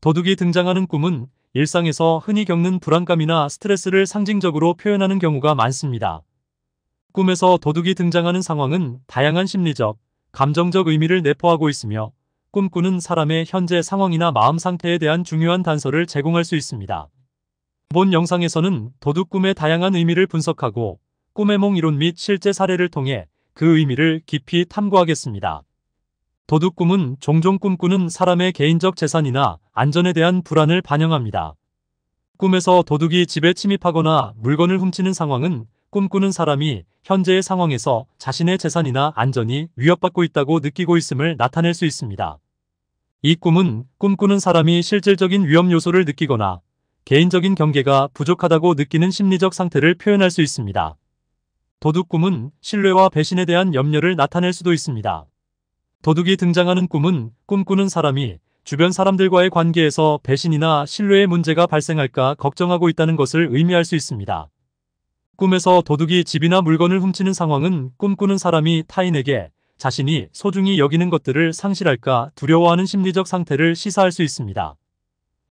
도둑이 등장하는 꿈은 일상에서 흔히 겪는 불안감이나 스트레스를 상징적으로 표현하는 경우가 많습니다. 꿈에서 도둑이 등장하는 상황은 다양한 심리적, 감정적 의미를 내포하고 있으며 꿈꾸는 사람의 현재 상황이나 마음 상태에 대한 중요한 단서를 제공할 수 있습니다. 본 영상에서는 도둑 꿈의 다양한 의미를 분석하고 꿈의 몽 이론 및 실제 사례를 통해 그 의미를 깊이 탐구하겠습니다. 도둑 꿈은 종종 꿈꾸는 사람의 개인적 재산이나 안전에 대한 불안을 반영합니다. 꿈에서 도둑이 집에 침입하거나 물건을 훔치는 상황은 꿈꾸는 사람이 현재의 상황에서 자신의 재산이나 안전이 위협받고 있다고 느끼고 있음을 나타낼 수 있습니다. 이 꿈은 꿈꾸는 사람이 실질적인 위험 요소를 느끼거나 개인적인 경계가 부족하다고 느끼는 심리적 상태를 표현할 수 있습니다. 도둑 꿈은 신뢰와 배신에 대한 염려를 나타낼 수도 있습니다. 도둑이 등장하는 꿈은 꿈꾸는 사람이 주변 사람들과의 관계에서 배신이나 신뢰의 문제가 발생할까 걱정하고 있다는 것을 의미할 수 있습니다. 꿈에서 도둑이 집이나 물건을 훔치는 상황은 꿈꾸는 사람이 타인에게 자신이 소중히 여기는 것들을 상실할까 두려워하는 심리적 상태를 시사할 수 있습니다.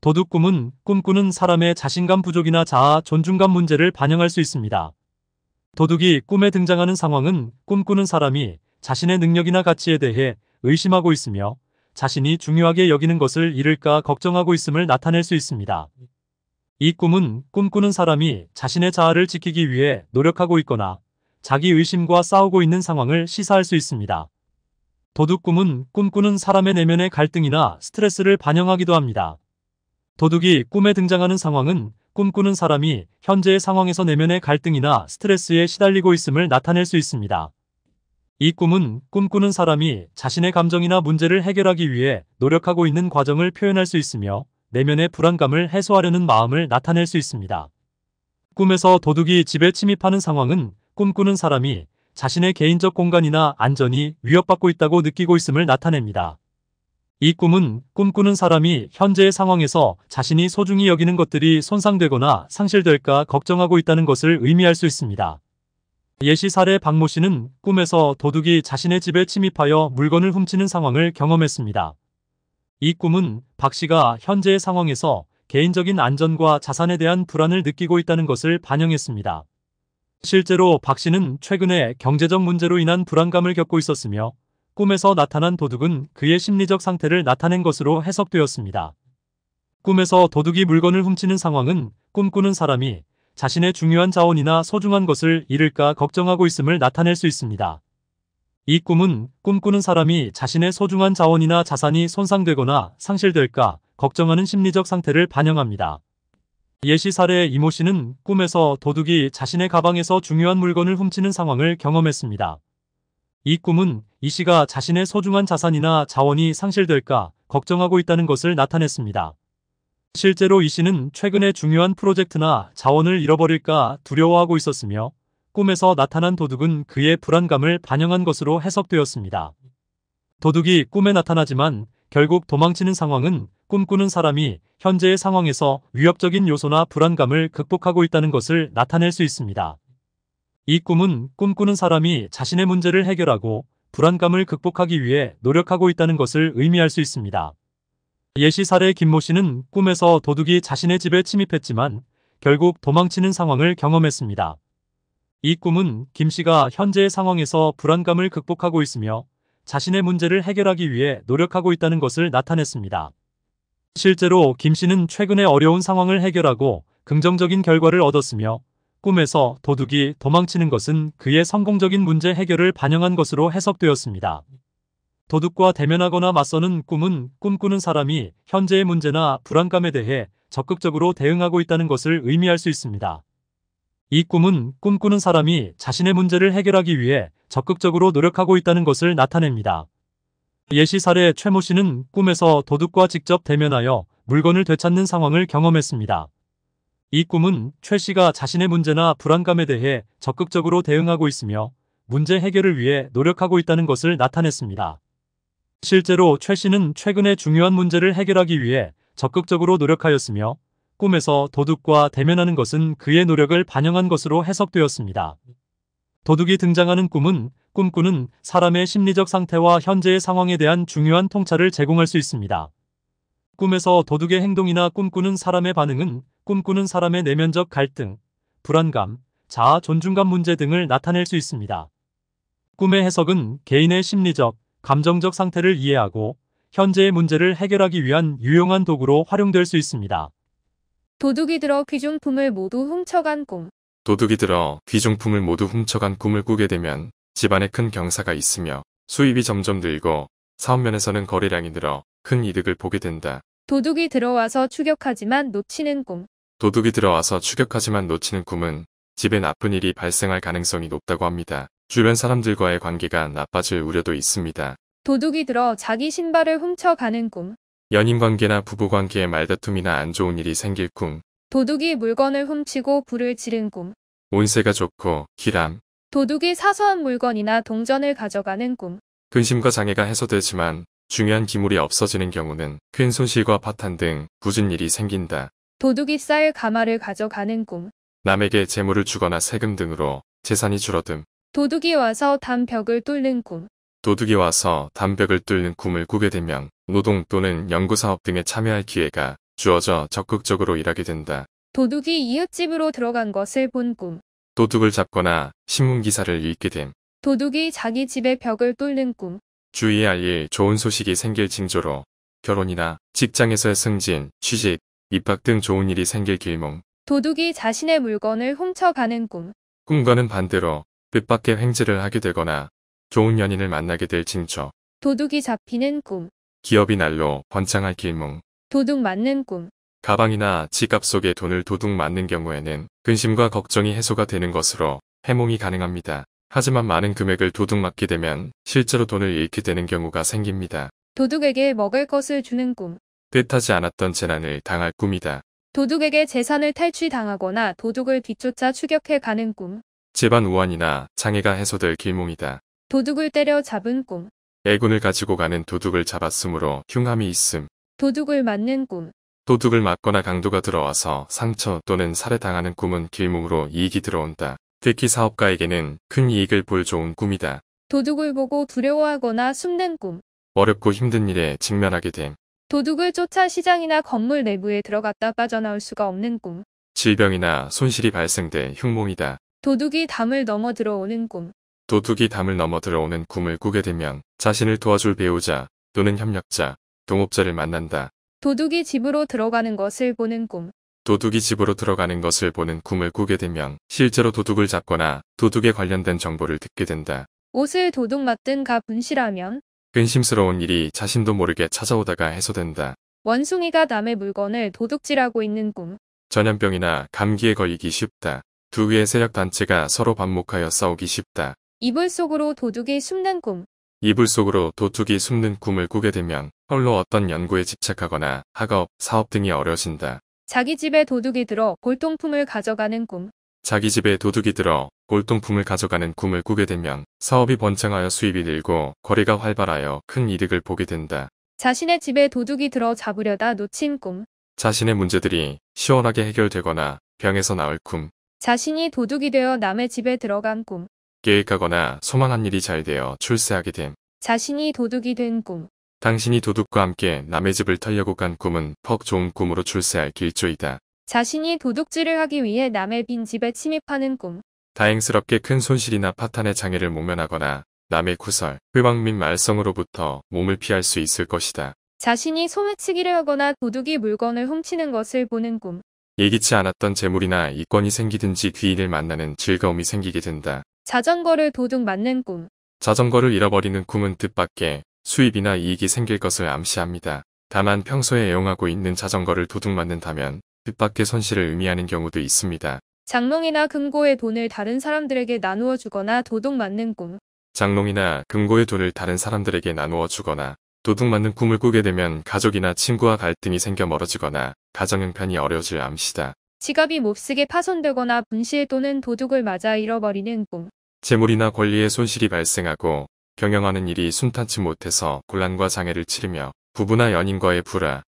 도둑 꿈은 꿈꾸는 사람의 자신감 부족이나 자아 존중감 문제를 반영할 수 있습니다. 도둑이 꿈에 등장하는 상황은 꿈꾸는 사람이 자신의 능력이나 가치에 대해 의심하고 있으며 자신이 중요하게 여기는 것을 잃을까 걱정하고 있음을 나타낼 수 있습니다. 이 꿈은 꿈꾸는 사람이 자신의 자아를 지키기 위해 노력하고 있거나 자기 의심과 싸우고 있는 상황을 시사할 수 있습니다. 도둑꿈은 꿈꾸는 사람의 내면의 갈등이나 스트레스를 반영하기도 합니다. 도둑이 꿈에 등장하는 상황은 꿈꾸는 사람이 현재의 상황에서 내면의 갈등이나 스트레스에 시달리고 있음을 나타낼 수 있습니다. 이 꿈은 꿈꾸는 사람이 자신의 감정이나 문제를 해결하기 위해 노력하고 있는 과정을 표현할 수 있으며 내면의 불안감을 해소하려는 마음을 나타낼 수 있습니다. 꿈에서 도둑이 집에 침입하는 상황은 꿈꾸는 사람이 자신의 개인적 공간이나 안전이 위협받고 있다고 느끼고 있음을 나타냅니다. 이 꿈은 꿈꾸는 사람이 현재의 상황에서 자신이 소중히 여기는 것들이 손상되거나 상실될까 걱정하고 있다는 것을 의미할 수 있습니다. 예시 사례 박모 씨는 꿈에서 도둑이 자신의 집에 침입하여 물건을 훔치는 상황을 경험했습니다. 이 꿈은 박 씨가 현재의 상황에서 개인적인 안전과 자산에 대한 불안을 느끼고 있다는 것을 반영했습니다. 실제로 박 씨는 최근에 경제적 문제로 인한 불안감을 겪고 있었으며 꿈에서 나타난 도둑은 그의 심리적 상태를 나타낸 것으로 해석되었습니다. 꿈에서 도둑이 물건을 훔치는 상황은 꿈꾸는 사람이 자신의 중요한 자원이나 소중한 것을 잃을까 걱정하고 있음을 나타낼 수 있습니다. 이 꿈은 꿈꾸는 사람이 자신의 소중한 자원이나 자산이 손상되거나 상실될까 걱정하는 심리적 상태를 반영합니다. 예시 사례 이모 씨는 꿈에서 도둑이 자신의 가방에서 중요한 물건을 훔치는 상황을 경험했습니다. 이 꿈은 이 씨가 자신의 소중한 자산이나 자원이 상실될까 걱정하고 있다는 것을 나타냈습니다. 실제로 이 씨는 최근에 중요한 프로젝트나 자원을 잃어버릴까 두려워하고 있었으며 꿈에서 나타난 도둑은 그의 불안감을 반영한 것으로 해석되었습니다. 도둑이 꿈에 나타나지만 결국 도망치는 상황은 꿈꾸는 사람이 현재의 상황에서 위협적인 요소나 불안감을 극복하고 있다는 것을 나타낼 수 있습니다. 이 꿈은 꿈꾸는 사람이 자신의 문제를 해결하고 불안감을 극복하기 위해 노력하고 있다는 것을 의미할 수 있습니다. 예시 사례 김모 씨는 꿈에서 도둑이 자신의 집에 침입했지만 결국 도망치는 상황을 경험했습니다. 이 꿈은 김 씨가 현재의 상황에서 불안감을 극복하고 있으며 자신의 문제를 해결하기 위해 노력하고 있다는 것을 나타냈습니다. 실제로 김 씨는 최근에 어려운 상황을 해결하고 긍정적인 결과를 얻었으며 꿈에서 도둑이 도망치는 것은 그의 성공적인 문제 해결을 반영한 것으로 해석되었습니다. 도둑과 대면하거나 맞서는 꿈은 꿈꾸는 사람이 현재의 문제나 불안감에 대해 적극적으로 대응하고 있다는 것을 의미할 수 있습니다. 이 꿈은 꿈꾸는 사람이 자신의 문제를 해결하기 위해 적극적으로 노력하고 있다는 것을 나타냅니다. 예시 사례 최모 씨는 꿈에서 도둑과 직접 대면하여 물건을 되찾는 상황을 경험했습니다. 이 꿈은 최 씨가 자신의 문제나 불안감에 대해 적극적으로 대응하고 있으며 문제 해결을 위해 노력하고 있다는 것을 나타냈습니다. 실제로 최 씨는 최근에 중요한 문제를 해결하기 위해 적극적으로 노력하였으며 꿈에서 도둑과 대면하는 것은 그의 노력을 반영한 것으로 해석되었습니다. 도둑이 등장하는 꿈은 꿈꾸는 사람의 심리적 상태와 현재의 상황에 대한 중요한 통찰을 제공할 수 있습니다. 꿈에서 도둑의 행동이나 꿈꾸는 사람의 반응은 꿈꾸는 사람의 내면적 갈등, 불안감, 자아 존중감 문제 등을 나타낼 수 있습니다. 꿈의 해석은 개인의 심리적, 감정적 상태를 이해하고 현재의 문제를 해결하기 위한 유용한 도구로 활용될 수 있습니다. 도둑이 들어 귀중품을 모두 훔쳐간 꿈. 도둑이 들어 귀중품을 모두 훔쳐간 꿈을 꾸게 되면 집안에 큰 경사가 있으며 수입이 점점 늘고 사업면에서는 거래량이 늘어 큰 이득을 보게 된다. 도둑이 들어와서 추격하지만 놓치는 꿈. 도둑이 들어와서 추격하지만 놓치는 꿈은 집에 나쁜 일이 발생할 가능성이 높다고 합니다. 주변 사람들과의 관계가 나빠질 우려도 있습니다. 도둑이 들어 자기 신발을 훔쳐가는 꿈. 연인관계나 부부관계에 말다툼이나 안 좋은 일이 생길 꿈. 도둑이 물건을 훔치고 불을 지른 꿈. 운세가 좋고 기람. 도둑이 사소한 물건이나 동전을 가져가는 꿈. 근심과 장애가 해소되지만 중요한 기물이 없어지는 경우는 큰 손실과 파탄 등부은 일이 생긴다. 도둑이 쌓일 가마를 가져가는 꿈. 남에게 재물을 주거나 세금 등으로 재산이 줄어듦. 도둑이 와서 담벽을 뚫는 꿈. 도둑이 와서 담벽을 뚫는 꿈을 꾸게 되면 노동 또는 연구사업 등에 참여할 기회가 주어져 적극적으로 일하게 된다. 도둑이 이웃집으로 들어간 것을 본 꿈. 도둑을 잡거나 신문기사를 읽게 됨. 도둑이 자기 집의 벽을 뚫는 꿈. 주위에 알릴 좋은 소식이 생길 징조로 결혼이나 직장에서의 승진, 취직, 입학 등 좋은 일이 생길 길몽. 도둑이 자신의 물건을 훔쳐가는 꿈. 꿈과는 반대로 뜻밖의 횡재를 하게 되거나 좋은 연인을 만나게 될 징조. 도둑이 잡히는 꿈. 기업이 날로 번창할 길몽. 도둑 맞는 꿈. 가방이나 지갑 속에 돈을 도둑 맞는 경우에는 근심과 걱정이 해소가 되는 것으로 해몽이 가능합니다. 하지만 많은 금액을 도둑 맞게 되면 실제로 돈을 잃게 되는 경우가 생깁니다. 도둑에게 먹을 것을 주는 꿈. 뜻하지 않았던 재난을 당할 꿈이다. 도둑에게 재산을 탈취당하거나 도둑을 뒤쫓아 추격해 가는 꿈. 집안 우환이나 장애가 해소될 길몽이다. 도둑을 때려 잡은 꿈. 애군을 가지고 가는 도둑을 잡았으므로 흉함이 있음. 도둑을 맞는 꿈. 도둑을 맞거나 강도가 들어와서 상처 또는 살해당하는 꿈은 길몽으로 이익이 들어온다. 특히 사업가에게는 큰 이익을 볼 좋은 꿈이다. 도둑을 보고 두려워하거나 숨는 꿈. 어렵고 힘든 일에 직면하게 됨. 도둑을 쫓아 시장이나 건물 내부에 들어갔다 빠져나올 수가 없는 꿈. 질병이나 손실이 발생돼 흉몽이다. 도둑이 담을 넘어 들어오는 꿈. 도둑이 담을 넘어 들어오는 꿈을 꾸게 되면 자신을 도와줄 배우자 또는 협력자, 동업자를 만난다. 도둑이 집으로 들어가는 것을 보는 꿈. 도둑이 집으로 들어가는 것을 보는 꿈을 꾸게 되면 실제로 도둑을 잡거나 도둑에 관련된 정보를 듣게 된다. 옷을 도둑 맞든가 분실하면 근심스러운 일이 자신도 모르게 찾아오다가 해소된다. 원숭이가 남의 물건을 도둑질하고 있는 꿈. 전염병이나 감기에 걸리기 쉽다. 두개의 세력 단체가 서로 반목하여 싸우기 쉽다. 이불 속으로 도둑이 숨는 꿈. 이불 속으로 도둑이 숨는 꿈을 꾸게 되면 홀로 어떤 연구에 집착하거나 학업, 사업 등이 어려진다. 자기 집에 도둑이 들어 골동품을 가져가는 꿈. 자기 집에 도둑이 들어 골동품을 가져가는 꿈을 꾸게 되면 사업이 번창하여 수입이 늘고 거래가 활발하여 큰 이득을 보게 된다. 자신의 집에 도둑이 들어 잡으려다 놓친 꿈. 자신의 문제들이 시원하게 해결되거나 병에서 나올 꿈. 자신이 도둑이 되어 남의 집에 들어간 꿈. 계획하거나 소망한 일이 잘 되어 출세하게 됨. 자신이 도둑이 된 꿈. 당신이 도둑과 함께 남의 집을 털려고 간 꿈은 퍽 좋은 꿈으로 출세할 길조이다. 자신이 도둑질을 하기 위해 남의 빈집에 침입하는 꿈. 다행스럽게 큰 손실이나 파탄의 장애를 모면하거나 남의 구설, 회방 및 말썽으로부터 몸을 피할 수 있을 것이다. 자신이 소매치기를 하거나 도둑이 물건을 훔치는 것을 보는 꿈. 예기치 않았던 재물이나 이권이 생기든지 귀인을 만나는 즐거움이 생기게 된다. 자전거를 도둑 맞는 꿈. 자전거를 잃어버리는 꿈은 뜻밖의 수입이나 이익이 생길 것을 암시합니다. 다만 평소에 애용하고 있는 자전거를 도둑 맞는다면 뜻밖의 손실을 의미하는 경우도 있습니다. 장롱이나 금고의 돈을 다른 사람들에게 나누어 주거나 도둑 맞는 꿈. 장롱이나 금고의 돈을 다른 사람들에게 나누어 주거나 도둑맞는 꿈을 꾸게 되면 가족이나 친구와 갈등이 생겨 멀어지거나 가정 형편이 어려워질 암시다. 지갑이 몹쓰게 파손되거나 분실 또는 도둑을 맞아 잃어버리는 꿈. 재물이나 권리의 손실이 발생하고 경영하는 일이 순탄치 못해서 곤란과 장애를 치르며 부부나 연인과의 불화,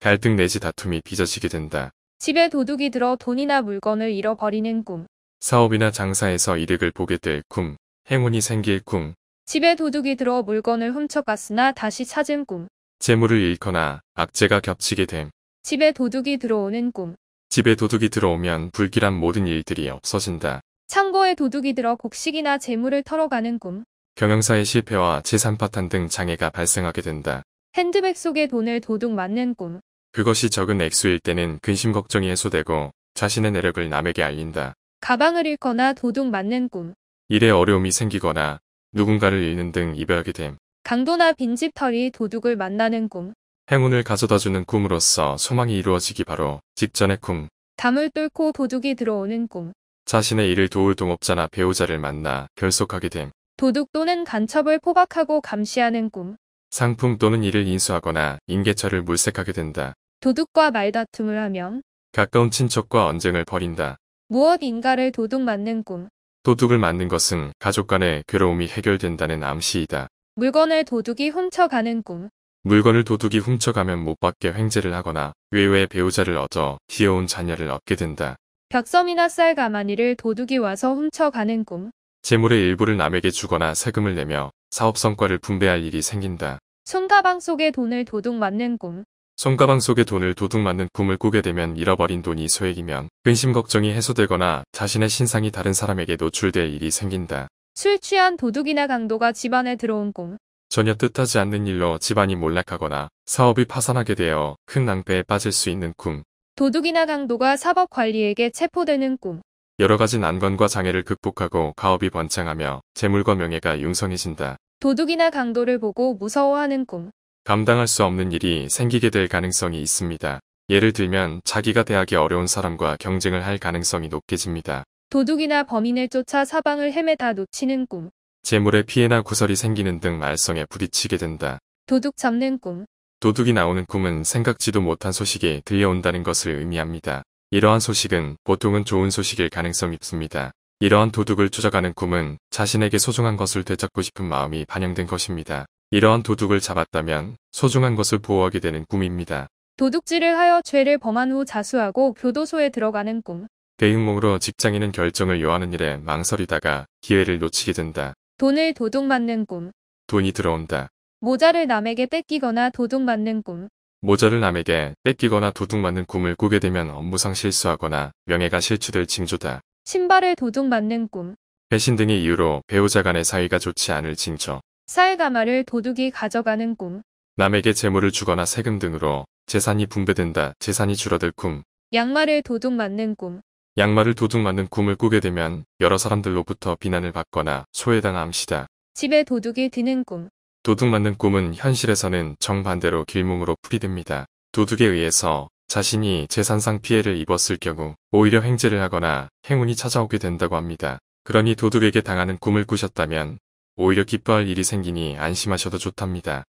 갈등 내지 다툼이 빚어지게 된다. 집에 도둑이 들어 돈이나 물건을 잃어버리는 꿈. 사업이나 장사에서 이득을 보게 될 꿈, 행운이 생길 꿈, 집에 도둑이 들어 물건을 훔쳐갔으나 다시 찾은 꿈. 재물을 잃거나 악재가 겹치게 됨. 집에 도둑이 들어오는 꿈. 집에 도둑이 들어오면 불길한 모든 일들이 없어진다. 창고에 도둑이 들어 곡식이나 재물을 털어가는 꿈. 경영사의 실패와 재산 파탄 등 장애가 발생하게 된다. 핸드백 속에 돈을 도둑 맞는 꿈. 그것이 적은 액수일 때는 근심 걱정이 해소되고 자신의 내력을 남에게 알린다. 가방을 잃거나 도둑 맞는 꿈. 일에 어려움이 생기거나 누군가를 잃는 등 이별하게 됨. 강도나 빈집털이 도둑을 만나는 꿈. 행운을 가져다주는 꿈으로써 소망이 이루어지기 바로 직전의 꿈. 담을 뚫고 도둑이 들어오는 꿈. 자신의 일을 도울 동업자나 배우자를 만나 결속하게 됨. 도둑 또는 간첩을 포박하고 감시하는 꿈. 상품 또는 일을 인수하거나 인계처를 물색하게 된다. 도둑과 말다툼을 하며 가까운 친척과 언쟁을 벌인다. 무엇인가를 도둑 맞는 꿈. 도둑을 맞는 것은 가족 간의 괴로움이 해결된다는 암시이다. 물건을 도둑이 훔쳐가는 꿈. 물건을 도둑이 훔쳐가면 못 받게 횡재를 하거나 외외 배우자를 얻어 귀여운 자녀를 얻게 된다. 벽섬이나 쌀 가마니를 도둑이 와서 훔쳐가는 꿈. 재물의 일부를 남에게 주거나 세금을 내며 사업 성과를 분배할 일이 생긴다. 손가방 속에 돈을 도둑 맞는 꿈. 손가방 속에 돈을 도둑 맞는 꿈을 꾸게 되면 잃어버린 돈이 소액이면 근심 걱정이 해소되거나 자신의 신상이 다른 사람에게 노출될 일이 생긴다. 술 취한 도둑이나 강도가 집안에 들어온 꿈. 전혀 뜻하지 않는 일로 집안이 몰락하거나 사업이 파산하게 되어 큰 낭패에 빠질 수 있는 꿈. 도둑이나 강도가 사법 관리에게 체포되는 꿈. 여러 가지 난관과 장애를 극복하고 가업이 번창하며 재물과 명예가 융성해진다. 도둑이나 강도를 보고 무서워하는 꿈. 감당할 수 없는 일이 생기게 될 가능성이 있습니다. 예를 들면 자기가 대하기 어려운 사람과 경쟁을 할 가능성이 높게집니다. 도둑이나 범인을 쫓아 사방을 헤매다 놓치는 꿈. 재물에 피해나 구설이 생기는 등 말썽에 부딪히게 된다. 도둑 잡는 꿈. 도둑이 나오는 꿈은 생각지도 못한 소식이 들려온다는 것을 의미합니다. 이러한 소식은 보통은 좋은 소식일 가능성이 있습니다. 이러한 도둑을 쫓아가는 꿈은 자신에게 소중한 것을 되찾고 싶은 마음이 반영된 것입니다. 이러한 도둑을 잡았다면 소중한 것을 보호하게 되는 꿈입니다. 도둑질을 하여 죄를 범한 후 자수하고 교도소에 들어가는 꿈. 대응몽으로 직장인은 결정을 요하는 일에 망설이다가 기회를 놓치게 된다. 돈을 도둑맞는 꿈. 돈이 들어온다. 모자를 남에게 뺏기거나 도둑맞는 꿈. 모자를 남에게 뺏기거나 도둑맞는 꿈을 꾸게 되면 업무상 실수하거나 명예가 실추될 징조다. 신발을 도둑맞는 꿈. 배신 등의 이유로 배우자 간의 사이가 좋지 않을 징조. 쌀 가마를 도둑이 가져가는 꿈. 남에게 재물을 주거나 세금 등으로 재산이 분배된다. 재산이 줄어들 꿈. 양말을 도둑 맞는 꿈. 양말을 도둑 맞는 꿈을 꾸게 되면 여러 사람들로부터 비난을 받거나 소외당하 암시다. 집에 도둑이 드는 꿈. 도둑 맞는 꿈은 현실에서는 정반대로 길몸으로 풀이됩니다. 도둑에 의해서 자신이 재산상 피해를 입었을 경우 오히려 횡재를 하거나 행운이 찾아오게 된다고 합니다. 그러니 도둑에게 당하는 꿈을 꾸셨다면 오히려 기뻐할 일이 생기니 안심하셔도 좋답니다.